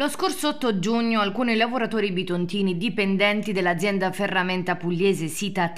Lo scorso 8 giugno alcuni lavoratori bitontini dipendenti dell'azienda ferramenta pugliese sita a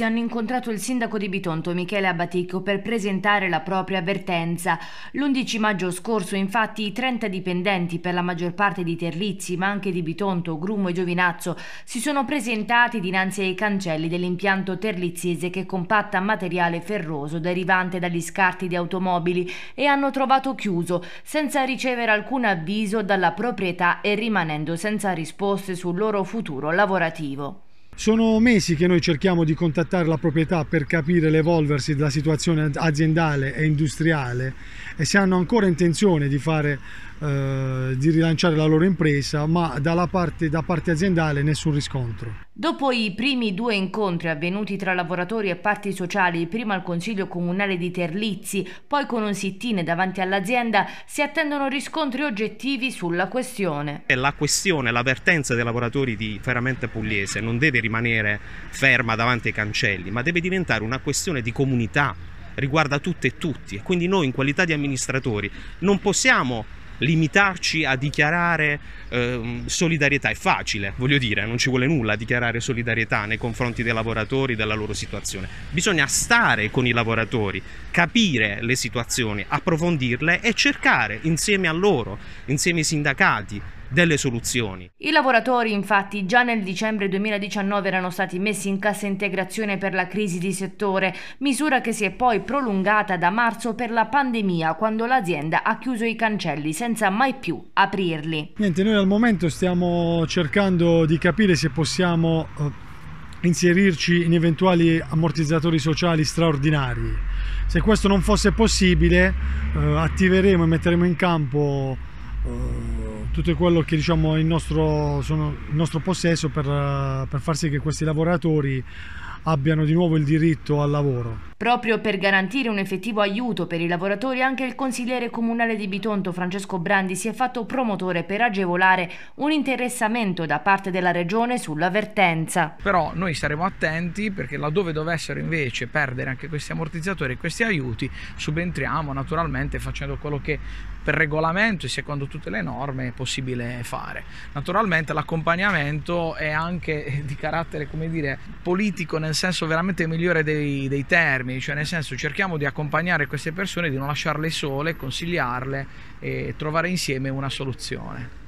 hanno incontrato il sindaco di Bitonto Michele Abaticco per presentare la propria avvertenza. L'11 maggio scorso infatti i 30 dipendenti per la maggior parte di Terlizzi ma anche di Bitonto, Grumo e Giovinazzo si sono presentati dinanzi ai cancelli dell'impianto terliziese che compatta materiale ferroso derivante dagli scarti di automobili e hanno trovato chiuso senza ricevere alcun avviso dalla proprietà proprietà e rimanendo senza risposte sul loro futuro lavorativo. Sono mesi che noi cerchiamo di contattare la proprietà per capire l'evolversi della situazione aziendale e industriale e se hanno ancora intenzione di, fare, eh, di rilanciare la loro impresa, ma parte, da parte aziendale nessun riscontro. Dopo i primi due incontri avvenuti tra lavoratori e parti sociali, prima al Consiglio Comunale di Terlizzi, poi con un sit-in davanti all'azienda, si attendono riscontri oggettivi sulla questione. La questione, l'avvertenza dei lavoratori di Ferramenta Pugliese non deve rimanere ferma davanti ai cancelli, ma deve diventare una questione di comunità, riguarda tutte e tutti e quindi noi in qualità di amministratori non possiamo limitarci a dichiarare eh, solidarietà. È facile, voglio dire, non ci vuole nulla dichiarare solidarietà nei confronti dei lavoratori, della loro situazione. Bisogna stare con i lavoratori, capire le situazioni, approfondirle e cercare insieme a loro, insieme ai sindacati, delle soluzioni. I lavoratori infatti già nel dicembre 2019 erano stati messi in cassa integrazione per la crisi di settore, misura che si è poi prolungata da marzo per la pandemia quando l'azienda ha chiuso i cancelli senza mai più aprirli. Niente, noi al momento stiamo cercando di capire se possiamo eh, inserirci in eventuali ammortizzatori sociali straordinari. Se questo non fosse possibile, eh, attiveremo e metteremo in campo eh, tutto quello che diciamo il nostro, sono, il nostro possesso per, eh, per far sì che questi lavoratori abbiano di nuovo il diritto al lavoro. Proprio per garantire un effettivo aiuto per i lavoratori, anche il consigliere comunale di Bitonto Francesco Brandi si è fatto promotore per agevolare un interessamento da parte della regione sull'avvertenza. Però noi staremo attenti perché laddove dovessero invece perdere anche questi ammortizzatori e questi aiuti, subentriamo naturalmente facendo quello che per regolamento e secondo tutte le norme è possibile fare. Naturalmente l'accompagnamento è anche di carattere, come dire, politico nel senso veramente migliore dei, dei, termini, cioè nel senso cerchiamo di accompagnare queste persone, di non lasciarle sole, consigliarle e trovare insieme una soluzione.